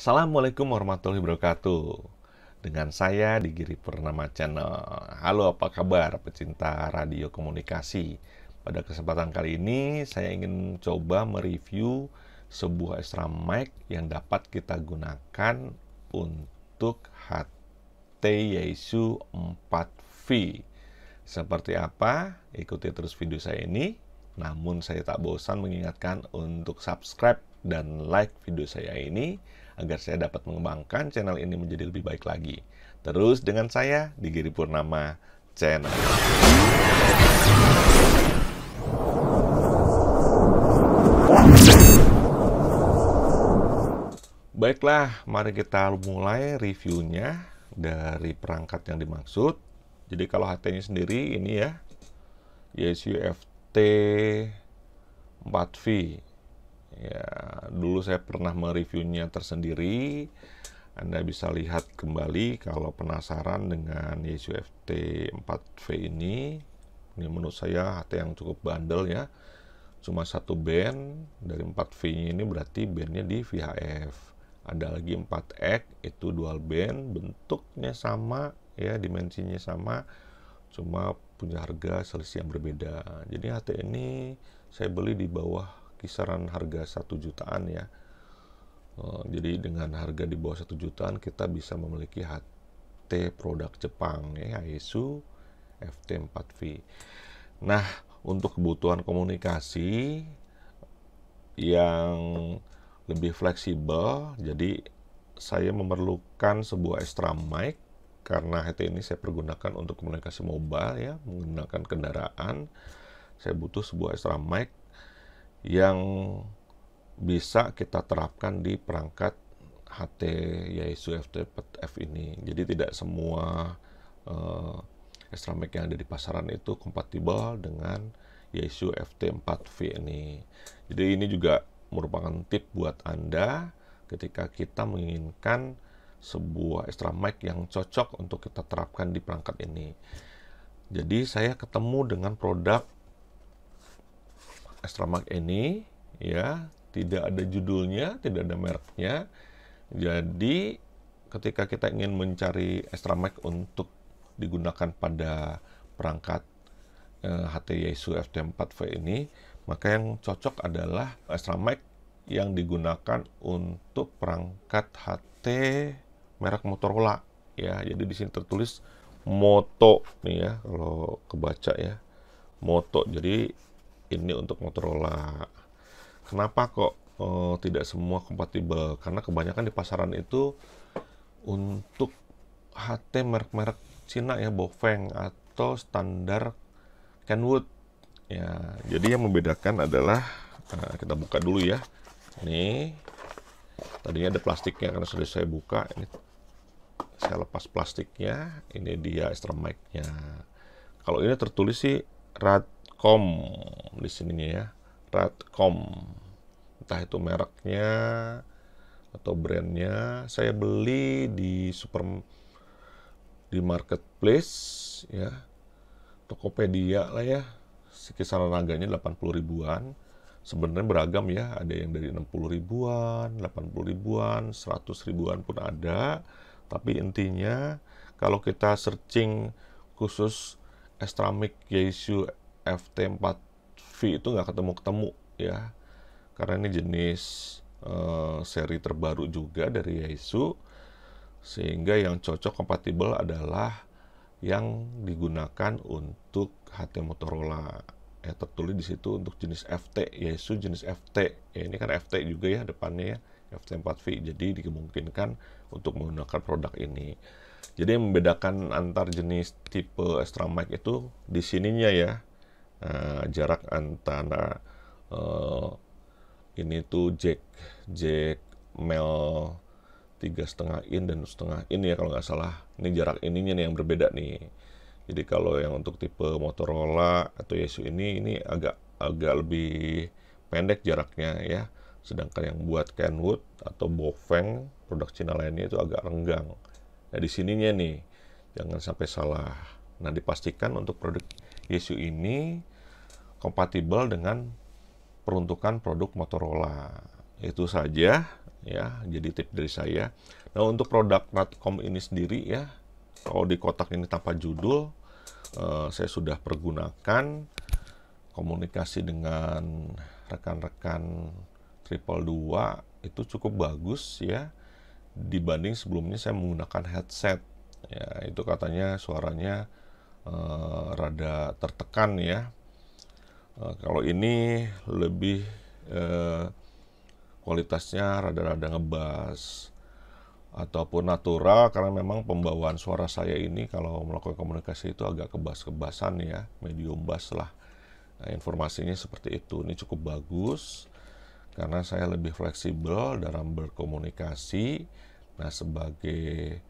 Assalamualaikum warahmatullahi wabarakatuh Dengan saya di Giri Purnama Channel Halo apa kabar pecinta radio komunikasi Pada kesempatan kali ini saya ingin coba mereview sebuah extra mic yang dapat kita gunakan untuk HT Yaesu 4V Seperti apa? Ikuti terus video saya ini namun saya tak bosan mengingatkan untuk subscribe dan like video saya ini agar saya dapat mengembangkan channel ini menjadi lebih baik lagi. Terus dengan saya di Giri Purnama Channel. Baiklah, mari kita mulai reviewnya dari perangkat yang dimaksud. Jadi kalau HT-nya sendiri ini ya, YSUFT 4V ya dulu saya pernah mereviewnya tersendiri anda bisa lihat kembali kalau penasaran dengan Yesu FT 4V ini ini menurut saya HT yang cukup bandel ya cuma satu band dari 4V ini berarti bandnya di VHF ada lagi 4X itu dual band bentuknya sama ya dimensinya sama cuma punya harga selisih yang berbeda jadi HT ini saya beli di bawah kisaran harga satu jutaan ya eh, jadi dengan harga di bawah satu jutaan kita bisa memiliki HT produk Jepang ya Yaesu FT4V nah untuk kebutuhan komunikasi yang lebih fleksibel jadi saya memerlukan sebuah extra mic karena HT ini saya pergunakan untuk komunikasi mobile ya menggunakan kendaraan saya butuh sebuah extra mic yang bisa kita terapkan di perangkat HT FT4F ini. Jadi tidak semua uh, extra mic yang ada di pasaran itu kompatibel dengan Yaesu FT4V ini. Jadi ini juga merupakan tip buat Anda ketika kita menginginkan sebuah extra mic yang cocok untuk kita terapkan di perangkat ini. Jadi saya ketemu dengan produk Extramark ini ya tidak ada judulnya, tidak ada mereknya. Jadi ketika kita ingin mencari Extramark untuk digunakan pada perangkat eh, HT Yaesu FT4V ini, maka yang cocok adalah Extramark yang digunakan untuk perangkat HT merek Motorola ya. Jadi di sini tertulis Moto nih ya kalau kebaca ya. Moto. Jadi ini untuk Motorola. Kenapa kok uh, tidak semua kompatibel? Karena kebanyakan di pasaran itu untuk HT merek-merek Cina ya, Bofeng atau standar Kenwood. Ya, jadi yang membedakan adalah nah, kita buka dulu ya. Ini tadinya ada plastiknya karena sudah saya buka. Ini saya lepas plastiknya. Ini dia extra mic-nya. Kalau ini tertulis sih Rad. Ratcom di sininya ya. Ratcom. Entah itu mereknya atau brandnya. Saya beli di super di marketplace ya. Tokopedia lah ya. Sekisaran harganya 80 ribuan. Sebenarnya beragam ya, ada yang dari 60 ribuan, 80 ribuan, 100 ribuan pun ada. Tapi intinya kalau kita searching khusus Estramic Yesu FT4V itu nggak ketemu-ketemu ya karena ini jenis e, seri terbaru juga dari Yaesu sehingga yang cocok kompatibel adalah yang digunakan untuk HT Motorola ya tertulis di situ untuk jenis FT Yaesu jenis FT ya ini kan FT juga ya depannya ya FT4V jadi dimungkinkan untuk menggunakan produk ini jadi yang membedakan antar jenis tipe extra mic itu di sininya ya uh, jarak antara uh, ini tuh jack jack mel tiga setengah in dan setengah ini ya kalau nggak salah ini jarak ininya nih yang berbeda nih jadi kalau yang untuk tipe Motorola atau Yesu ini ini agak agak lebih pendek jaraknya ya sedangkan yang buat Kenwood atau Bofeng produk Cina lainnya itu agak renggang nah di sininya nih jangan sampai salah nah dipastikan untuk produk Yesu ini kompatibel dengan peruntukan produk Motorola. Itu saja ya, jadi tip dari saya. Nah, untuk produk Natcom ini sendiri ya, kalau di kotak ini tanpa judul, eh, saya sudah pergunakan komunikasi dengan rekan-rekan triple 2 itu cukup bagus ya dibanding sebelumnya saya menggunakan headset ya itu katanya suaranya Eh, rada tertekan ya. Uh, kalau ini lebih uh, kualitasnya rada-rada ngebas ataupun natural karena memang pembawaan suara saya ini kalau melakukan komunikasi itu agak kebas-kebasan ya, medium bass lah. Nah, informasinya seperti itu. Ini cukup bagus karena saya lebih fleksibel dalam berkomunikasi. Nah, sebagai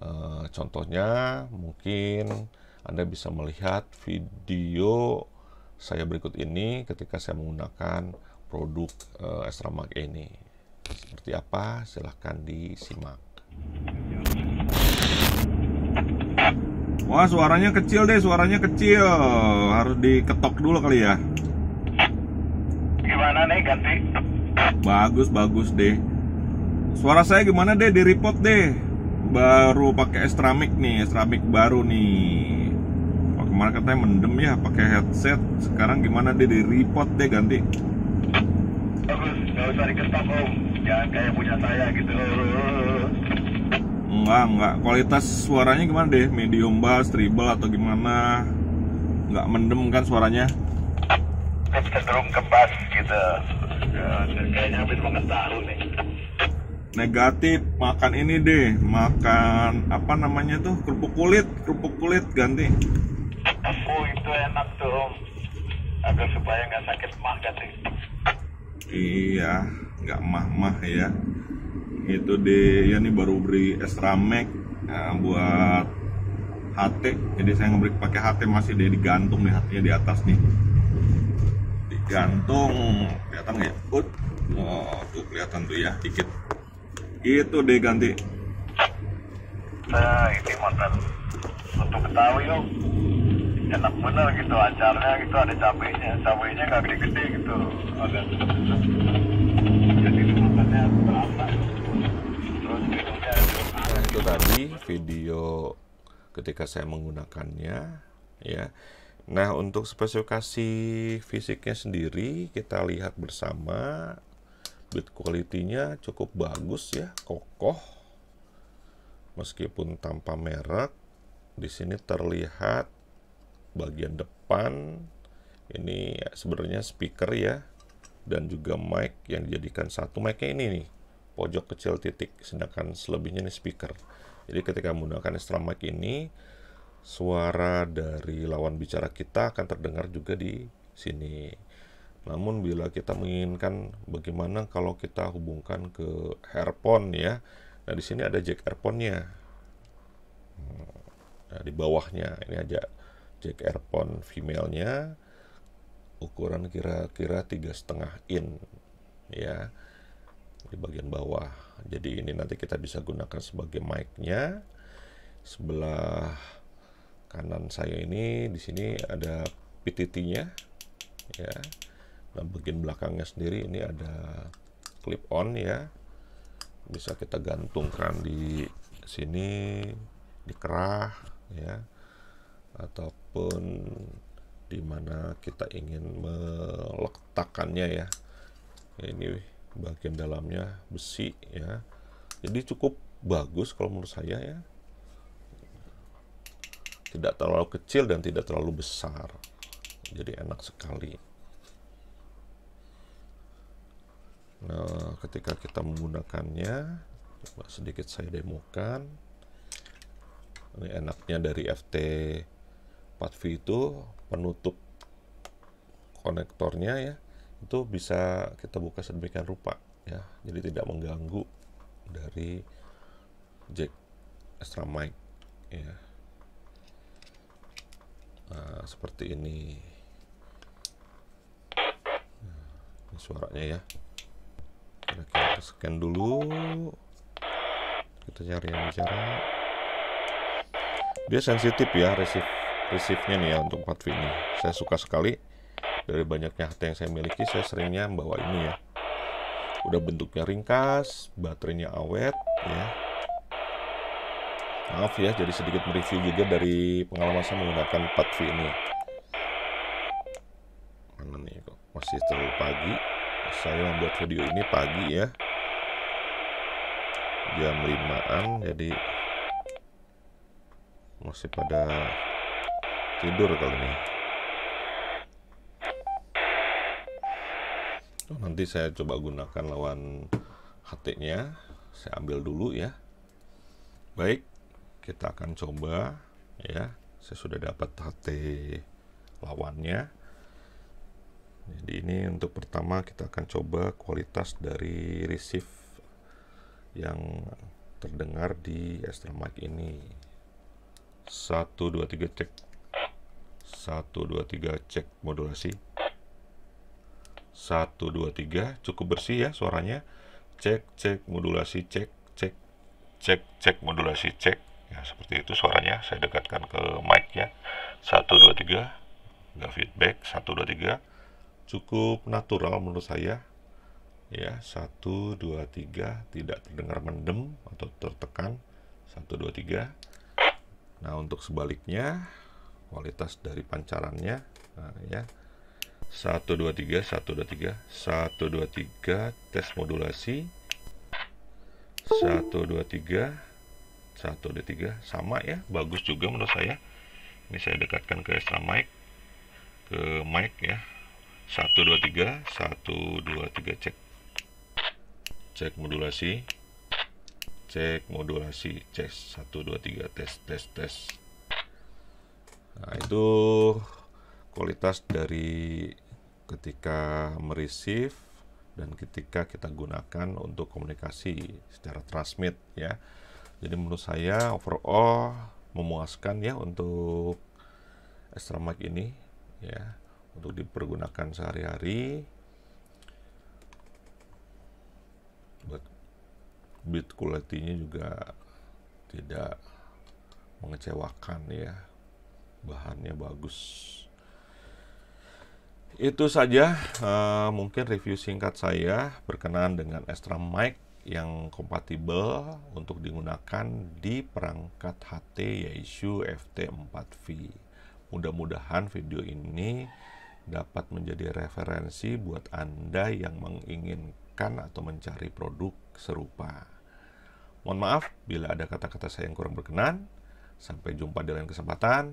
e, contohnya mungkin anda bisa melihat video saya berikut ini ketika saya menggunakan produk uh, eh, Estramark ini. Seperti apa? Silahkan disimak. Wah, suaranya kecil deh, suaranya kecil. Harus diketok dulu kali ya. Gimana nih ganti? Bagus, bagus deh. Suara saya gimana deh di report deh. Baru pakai Estramic nih, Estramic baru nih kemarin katanya mendem ya pakai headset sekarang gimana dia di report deh ganti bagus nggak usah diketok om jangan kayak punya saya gitu enggak enggak kualitas suaranya gimana deh medium bass treble atau gimana enggak mendem kan suaranya kan cenderung ke bass gitu ya, kayaknya hampir mengetahui nih negatif makan ini deh makan apa namanya tuh kerupuk kulit kerupuk kulit ganti aku itu enak tuh agar supaya nggak sakit mah sih iya nggak mah-mah ya itu deh ya nih baru beri extra ramek ya, buat HT jadi saya ngebrik pakai HT masih deh digantung nih htnya di atas nih digantung kelihatan nggak ya Ut. oh tuh kelihatan tuh ya dikit itu deh ganti nah ini makan untuk ketahui dong enak bener gitu acaranya gitu ada cabenya cabenya nggak gede-gede gitu agak jadi makannya berapa nah, itu tadi video ketika saya menggunakannya ya Nah, untuk spesifikasi fisiknya sendiri kita lihat bersama Bit quality-nya cukup bagus ya, kokoh. Meskipun tanpa merek, di sini terlihat bagian depan ini sebenarnya speaker ya dan juga mic yang dijadikan satu mic ini nih pojok kecil titik sedangkan selebihnya ini speaker jadi ketika menggunakan extra mic ini suara dari lawan bicara kita akan terdengar juga di sini namun bila kita menginginkan bagaimana kalau kita hubungkan ke earphone ya nah di sini ada jack earphone-nya hmm, nah, di bawahnya ini aja jack earphone female-nya ukuran kira-kira tiga setengah in ya di bagian bawah jadi ini nanti kita bisa gunakan sebagai mic-nya sebelah kanan saya ini di sini ada PTT-nya ya nah bagian belakangnya sendiri ini ada clip on ya bisa kita gantungkan di sini di kerah ya atau ataupun mana kita ingin meletakkannya ya ini bagian dalamnya besi ya jadi cukup bagus kalau menurut saya ya tidak terlalu kecil dan tidak terlalu besar jadi enak sekali nah ketika kita menggunakannya coba sedikit saya demokan ini enaknya dari FT 4V itu penutup konektornya ya itu bisa kita buka sedemikian rupa ya jadi tidak mengganggu dari jack extra mic ya nah, seperti ini nah, ini suaranya ya kita scan dulu kita cari yang bicara dia sensitif ya receive Receive-nya nih ya untuk 4V ini. Saya suka sekali dari banyaknya HT yang saya miliki, saya seringnya bawa ini ya. Udah bentuknya ringkas, baterainya awet ya. Maaf ya, jadi sedikit mereview juga dari pengalaman saya menggunakan 4V ini. Mana nih kok masih terlalu pagi. Saya membuat video ini pagi ya. Jam 5-an jadi masih pada tidur kali ini oh, nanti saya coba gunakan lawan HT-nya saya ambil dulu ya baik kita akan coba ya saya sudah dapat HT lawannya jadi ini untuk pertama kita akan coba kualitas dari receive yang terdengar di extra mic ini 1, 2, 3, cek 1, 2, 3, cek modulasi 1, 2, 3, cukup bersih ya suaranya cek, cek, modulasi, cek, cek cek, cek, modulasi, cek ya seperti itu suaranya, saya dekatkan ke mic ya 1, 2, 3 nggak feedback, 1, 2, 3 cukup natural menurut saya ya 1, 2, 3 tidak terdengar mendem atau tertekan 1, 2, 3 nah untuk sebaliknya kualitas dari pancarannya nah, ya 1 2 3 1 2 3 1 2 3 tes modulasi 1 2 3 1 2 3 sama ya bagus juga menurut saya ini saya dekatkan ke extra mic ke mic ya 1 2 3 1 2 3 cek cek modulasi cek modulasi cek 1 2 3 tes tes tes nah, itu kualitas dari ketika meresif dan ketika kita gunakan untuk komunikasi secara transmit ya jadi menurut saya overall memuaskan ya untuk extra mic ini ya untuk dipergunakan sehari-hari buat bit quality-nya juga tidak mengecewakan ya bahannya bagus itu saja uh, mungkin review singkat saya berkenaan dengan extra mic yang kompatibel untuk digunakan di perangkat HT yaitu FT4V. Mudah-mudahan video ini dapat menjadi referensi buat Anda yang menginginkan atau mencari produk serupa. Mohon maaf bila ada kata-kata saya yang kurang berkenan. Sampai jumpa di lain kesempatan.